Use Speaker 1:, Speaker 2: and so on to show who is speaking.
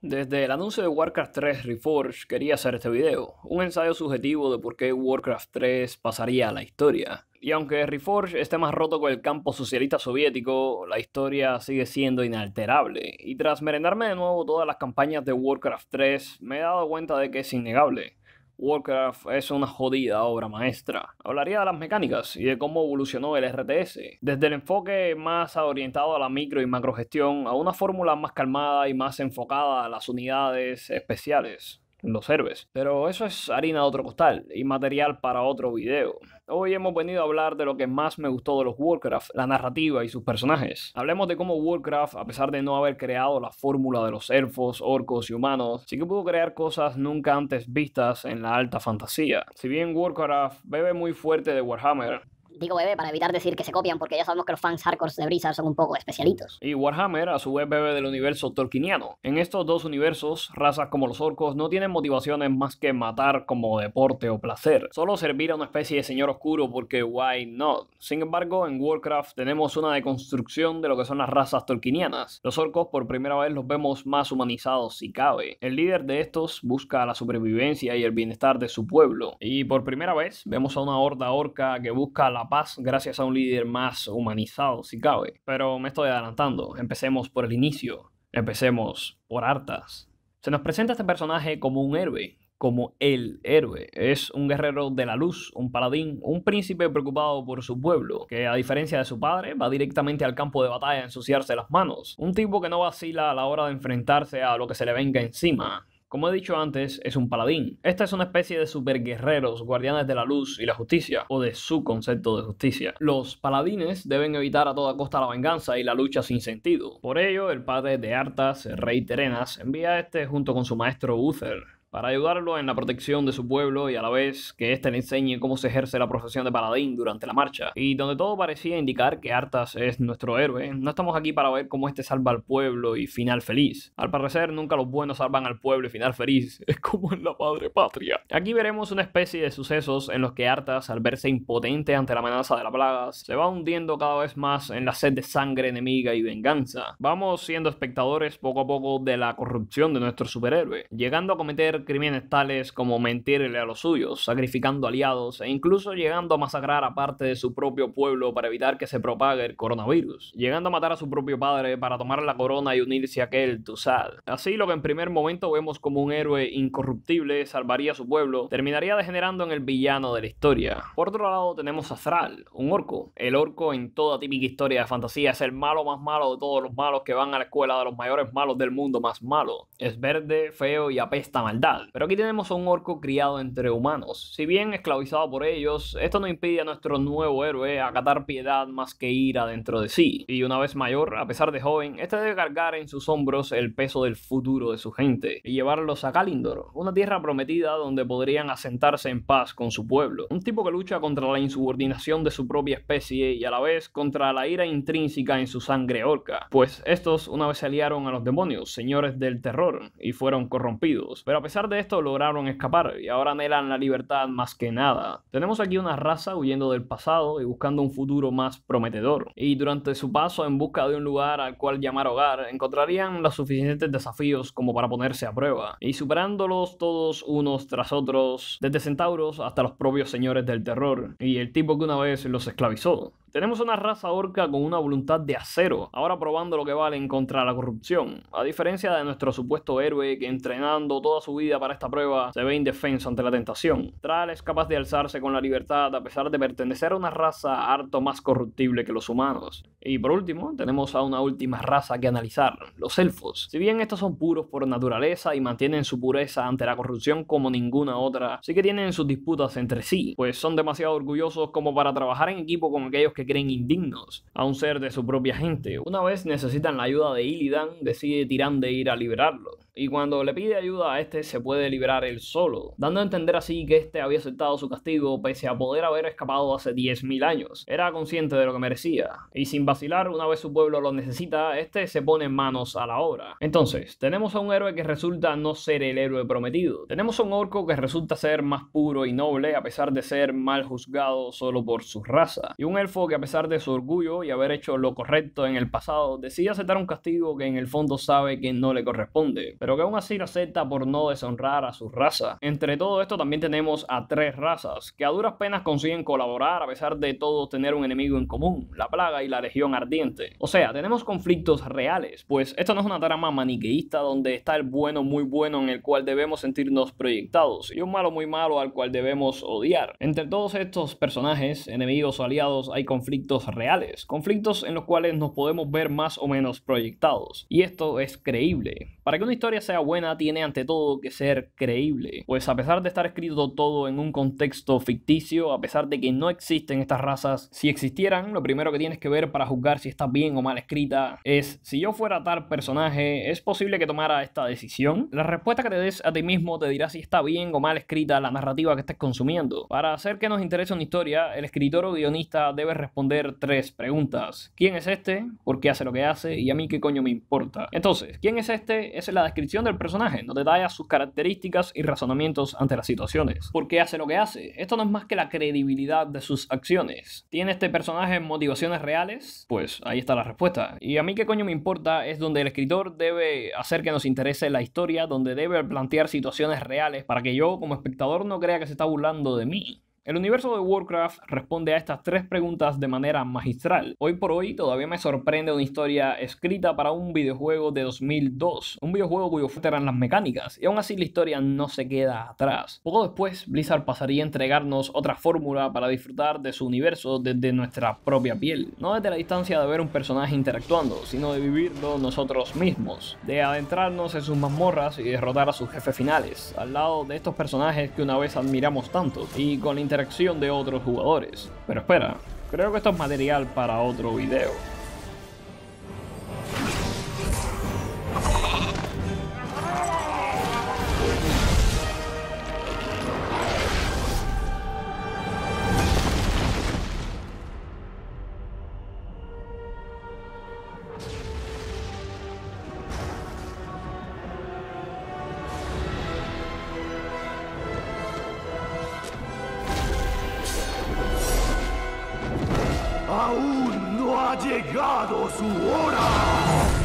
Speaker 1: Desde el anuncio de Warcraft 3 Reforged quería hacer este video, un ensayo subjetivo de por qué Warcraft 3 pasaría a la historia. Y aunque Reforged esté más roto con el campo socialista soviético, la historia sigue siendo inalterable. Y tras merendarme de nuevo todas las campañas de Warcraft 3, me he dado cuenta de que es innegable. Warcraft es una jodida obra maestra. Hablaría de las mecánicas y de cómo evolucionó el RTS, desde el enfoque más orientado a la micro y macrogestión a una fórmula más calmada y más enfocada a las unidades especiales los héroes. Pero eso es harina de otro costal y material para otro video. Hoy hemos venido a hablar de lo que más me gustó de los Warcraft, la narrativa y sus personajes. Hablemos de cómo Warcraft, a pesar de no haber creado la fórmula de los elfos, orcos y humanos, sí que pudo crear cosas nunca antes vistas en la alta fantasía. Si bien Warcraft bebe muy fuerte de Warhammer, Digo bebé para evitar decir que se copian, porque ya sabemos que los fans hardcore de Blizzard son un poco especialitos. Y Warhammer, a su vez, bebe del universo tolkieniano. En estos dos universos, razas como los orcos no tienen motivaciones más que matar como deporte o placer, solo servir a una especie de señor oscuro porque why not. Sin embargo, en Warcraft tenemos una deconstrucción de lo que son las razas tolkienianas. Los orcos por primera vez los vemos más humanizados si cabe. El líder de estos busca la supervivencia y el bienestar de su pueblo. Y por primera vez vemos a una horda orca que busca la paz gracias a un líder más humanizado, si cabe. Pero me estoy adelantando. Empecemos por el inicio. Empecemos por Artas. Se nos presenta este personaje como un héroe, como el héroe. Es un guerrero de la luz, un paladín, un príncipe preocupado por su pueblo, que a diferencia de su padre va directamente al campo de batalla a ensuciarse las manos. Un tipo que no vacila a la hora de enfrentarse a lo que se le venga encima. Como he dicho antes, es un paladín. Esta es una especie de superguerreros, guardianes de la luz y la justicia, o de su concepto de justicia. Los paladines deben evitar a toda costa la venganza y la lucha sin sentido. Por ello, el padre de Artas, rey Terenas, envía a este junto con su maestro Uther para ayudarlo en la protección de su pueblo y a la vez que éste le enseñe cómo se ejerce la profesión de paladín durante la marcha. Y donde todo parecía indicar que Artas es nuestro héroe, no estamos aquí para ver cómo este salva al pueblo y final feliz. Al parecer, nunca los buenos salvan al pueblo y final feliz, es como en la madre patria. Aquí veremos una especie de sucesos en los que Artas, al verse impotente ante la amenaza de la plaga, se va hundiendo cada vez más en la sed de sangre enemiga y venganza. Vamos siendo espectadores poco a poco de la corrupción de nuestro superhéroe, llegando a cometer crímenes tales como mentirle a los suyos, sacrificando aliados e incluso llegando a masacrar a parte de su propio pueblo para evitar que se propague el coronavirus, llegando a matar a su propio padre para tomar la corona y unirse a aquel Tusad. Así lo que en primer momento vemos como un héroe incorruptible salvaría a su pueblo, terminaría degenerando en el villano de la historia. Por otro lado tenemos a Thrall, un orco. El orco en toda típica historia de fantasía es el malo más malo de todos los malos que van a la escuela de los mayores malos del mundo más malo. Es verde, feo y apesta maldad pero aquí tenemos a un orco criado entre humanos. Si bien esclavizado por ellos, esto no impide a nuestro nuevo héroe acatar piedad más que ira dentro de sí. Y una vez mayor, a pesar de joven, este debe cargar en sus hombros el peso del futuro de su gente y llevarlos a Kalindor, una tierra prometida donde podrían asentarse en paz con su pueblo. Un tipo que lucha contra la insubordinación de su propia especie y a la vez contra la ira intrínseca en su sangre orca, pues estos una vez se aliaron a los demonios, señores del terror, y fueron corrompidos. Pero a pesar de esto, lograron escapar y ahora anhelan la libertad más que nada. Tenemos aquí una raza huyendo del pasado y buscando un futuro más prometedor. Y durante su paso en busca de un lugar al cual llamar hogar, encontrarían los suficientes desafíos como para ponerse a prueba. Y superándolos todos unos tras otros, desde centauros hasta los propios señores del terror y el tipo que una vez los esclavizó. Tenemos una raza orca con una voluntad de acero, ahora probando lo que valen contra la corrupción. A diferencia de nuestro supuesto héroe que entrenando toda su vida para esta prueba se ve indefenso ante la tentación. Tral es capaz de alzarse con la libertad a pesar de pertenecer a una raza harto más corruptible que los humanos. Y por último, tenemos a una última raza que analizar, los elfos. Si bien estos son puros por naturaleza y mantienen su pureza ante la corrupción como ninguna otra, sí que tienen sus disputas entre sí, pues son demasiado orgullosos como para trabajar en equipo con aquellos que creen indignos a un ser de su propia gente. Una vez necesitan la ayuda de Illidan, decide Tirán de ir a liberarlo. Y cuando le pide ayuda a este, se puede liberar él solo, dando a entender así que este había aceptado su castigo pese a poder haber escapado hace 10.000 años. Era consciente de lo que merecía, y sin vacilar, una vez su pueblo lo necesita, este se pone manos a la obra. Entonces, tenemos a un héroe que resulta no ser el héroe prometido. Tenemos un orco que resulta ser más puro y noble a pesar de ser mal juzgado solo por su raza. Y un elfo que a pesar de su orgullo y haber hecho lo correcto en el pasado, decide aceptar un castigo que en el fondo sabe que no le corresponde, pero que aún así lo acepta por no deshonrar a su raza. Entre todo esto también tenemos a tres razas, que a duras penas consiguen colaborar a pesar de todos tener un enemigo en común, la plaga y la legión ardiente. O sea, tenemos conflictos reales, pues esto no es una trama maniqueísta donde está el bueno muy bueno en el cual debemos sentirnos proyectados y un malo muy malo al cual debemos odiar. Entre todos estos personajes, enemigos o aliados, hay conflictos conflictos reales, conflictos en los cuales nos podemos ver más o menos proyectados. Y esto es creíble, para que una historia sea buena tiene ante todo que ser creíble, pues a pesar de estar escrito todo en un contexto ficticio, a pesar de que no existen estas razas, si existieran, lo primero que tienes que ver para juzgar si está bien o mal escrita es, si yo fuera tal personaje, ¿es posible que tomara esta decisión? La respuesta que te des a ti mismo te dirá si está bien o mal escrita la narrativa que estés consumiendo. Para hacer que nos interese una historia, el escritor o guionista debe responder tres preguntas. ¿Quién es este? ¿Por qué hace lo que hace? ¿Y a mí qué coño me importa? Entonces, ¿quién es este? es la descripción del personaje, no detalla sus características y razonamientos ante las situaciones. ¿Por qué hace lo que hace? Esto no es más que la credibilidad de sus acciones. ¿Tiene este personaje motivaciones reales? Pues ahí está la respuesta. Y a mí qué coño me importa es donde el escritor debe hacer que nos interese la historia, donde debe plantear situaciones reales para que yo como espectador no crea que se está burlando de mí. El universo de Warcraft responde a estas tres preguntas de manera magistral. Hoy por hoy todavía me sorprende una historia escrita para un videojuego de 2002, un videojuego cuyo fuerte eran las mecánicas, y aún así la historia no se queda atrás. Poco después, Blizzard pasaría a entregarnos otra fórmula para disfrutar de su universo desde nuestra propia piel, no desde la distancia de ver un personaje interactuando, sino de vivirlo nosotros mismos, de adentrarnos en sus mazmorras y derrotar a sus jefes finales, al lado de estos personajes que una vez admiramos tanto, y con la de otros jugadores. Pero espera, creo que esto es material para otro video. llegado su hora.